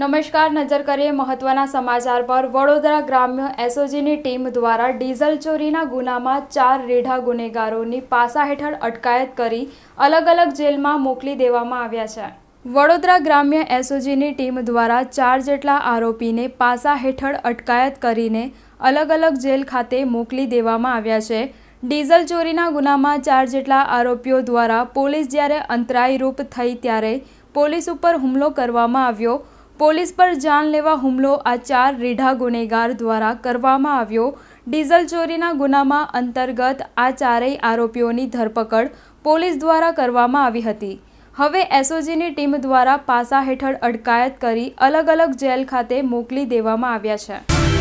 નમસ્કાર નજર કરીએ મહત્વના સમાચાર પર વડોદરા ગ્રામ્ય એસઓજીની ટીમ દ્વારા ડીઝલ ચોરીના ગુનામાં ચાર રેઢા ગુનેગારોની પાસા હેઠળ અટકાયત કરી અલગ અલગ જેલમાં મોકલી દેવામાં આવ્યા છે વડોદરા ગ્રામ્ય એસઓજીની ટીમ દ્વારા ચાર જેટલા આરોપીને પાસા હેઠળ અટકાયત કરીને અલગ અલગ જેલ ખાતે મોકલી દેવામાં આવ્યા છે ડીઝલ ચોરીના ગુનામાં ચાર જેટલા આરોપીઓ દ્વારા પોલીસ જ્યારે અંતરાયરૂપ થઈ ત્યારે પોલીસ ઉપર હુમલો કરવામાં આવ્યો પોલીસ પર જાનલેવા હુમલો આ ચાર રીઢા ગુનેગાર દ્વારા કરવામાં આવ્યો ડીઝલ ચોરીના ગુનામાં અંતર્ગત આ ચારેય આરોપીઓની ધરપકડ પોલીસ દ્વારા કરવામાં આવી હતી હવે એસઓજીની ટીમ દ્વારા પાસા હેઠળ અટકાયત કરી અલગ અલગ જેલ ખાતે મોકલી દેવામાં આવ્યા છે